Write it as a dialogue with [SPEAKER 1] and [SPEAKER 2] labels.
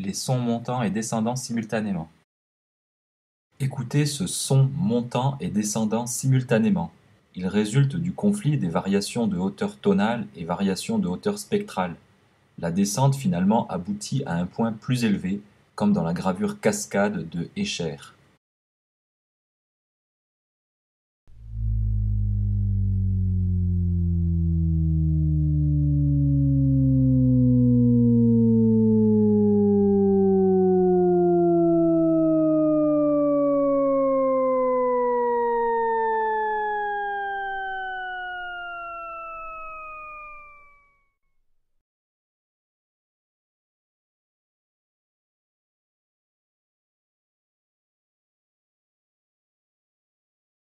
[SPEAKER 1] les sons montants et descendants simultanément. Écoutez ce son montant et descendant simultanément. Il résulte du conflit des variations de hauteur tonale et variations de hauteur spectrale. La descente finalement aboutit à un point plus élevé, comme dans la gravure cascade de Escher.